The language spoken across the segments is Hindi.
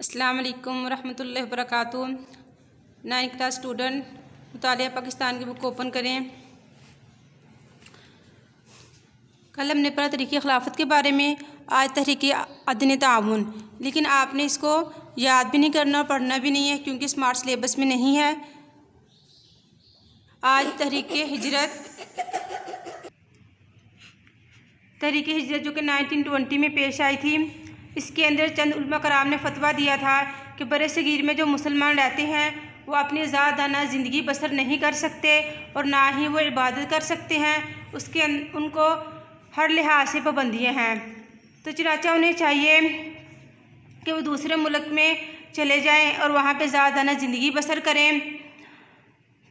असलकम वरहमल वर्क नाइन क्लास स्टूडेंट मुताल पाकिस्तान की बुक ओपन करें कल हमने पढ़ा तरीके खिलाफत के बारे में आज तहरीक अदन ताउन लेकिन आपने इसको याद भी नहीं करना और पढ़ना भी नहीं है क्योंकि स्मार्ट सलेबस में नहीं है आज तहरीक हजरत तहरीक हजरत जो कि नाइनटीन ट्वेंटी में पेश आई थी इसके अंदर चंद उलमा कराम ने फतवा दिया था कि बर सगीर में जो मुसलमान रहते हैं वो अपनी आज़ादाना ज़िंदगी बसर नहीं कर सकते और ना ही वो इबादत कर सकते हैं उसके उनको हर लिहाज से पाबंदियाँ हैं तो चनाचा उन्हें चाहिए कि वो दूसरे मुल्क में चले जाएं और वहाँ पे ज़्यादाना ज़िंदगी बसर करें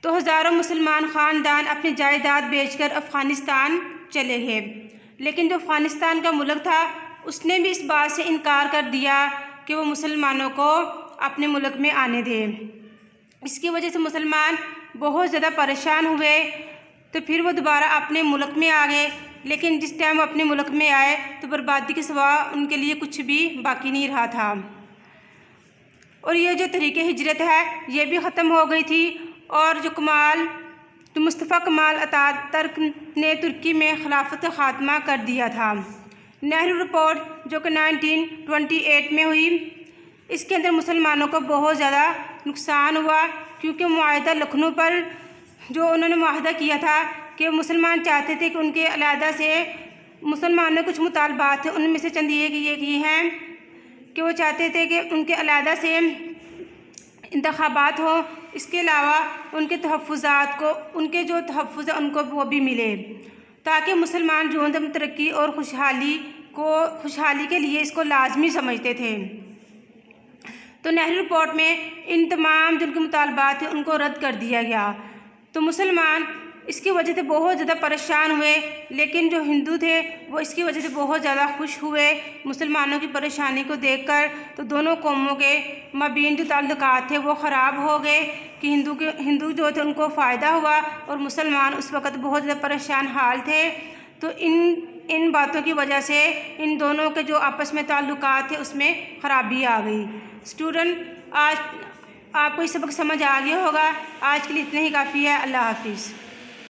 तो हज़ारों मुसलमान ख़ानदान अपनी जायदाद बेचकर अफ़गानिस्तान चले गए लेकिन जो अफ़गानिस्तान का मुल्क था उसने भी इस बात से इनकार कर दिया कि वो मुसलमानों को अपने मुल्क में आने दें इसकी वजह से मुसलमान बहुत ज़्यादा परेशान हुए तो फिर वो दोबारा अपने मुल्क में आ गए लेकिन जिस टाइम वो अपने मुल्क में आए तो बर्बादी के सवा उनके लिए कुछ भी बाकी नहीं रहा था और ये जो तरीके हिजरत है ये भी ख़त्म हो गई थी और जो कमाल तो मुस्तफ़ा कमाल तर्क ने तुर्की में खिलाफत खात्मा कर दिया था नेहरू रिपोर्ट जो कि 1928 में हुई इसके अंदर मुसलमानों को बहुत ज़्यादा नुकसान हुआ क्योंकि माहदा लखनऊ पर जो उन्होंने माहदा किया था कि मुसलमान चाहते थे कि उनके अलहदा से मुसलमानों कुछ मुतालबात थे उनमें से चंद ये ये हैं कि वो चाहते थे कि उनके अलहदा से इंतबात हों इसके अलावा उनके तहफ़ात को उनके जो तहफ़ उनको वो भी मिले ताकि मुसलमान जो हम तरक्की और खुशहाली को खुशहाली के लिए इसको लाजमी समझते थे तो नेहरू रिपोर्ट में इन तमाम जिनके मुतालबात थे उनको रद्द कर दिया गया तो मुसलमान इसकी वजह से बहुत ज़्यादा परेशान हुए लेकिन जो हिंदू थे वो इसकी वजह से बहुत ज़्यादा खुश हुए मुसलमानों की परेशानी को देखकर तो दोनों कौमों के मबीन जो ताल्लुक थे वो ख़राब हो गए कि हिंदू के हिंदू जो थे उनको फ़ायदा हुआ और मुसलमान उस वक़्त बहुत ज़्यादा परेशान हाल थे तो इन इन बातों की वजह से इन दोनों के जो आपस में ताल्लुक थे उसमें ख़राबी आ गई स्टूडेंट आज आपको ये सबक समझ आ गया होगा आज के लिए इतना ही काफ़ी है अल्लाह हाफिज़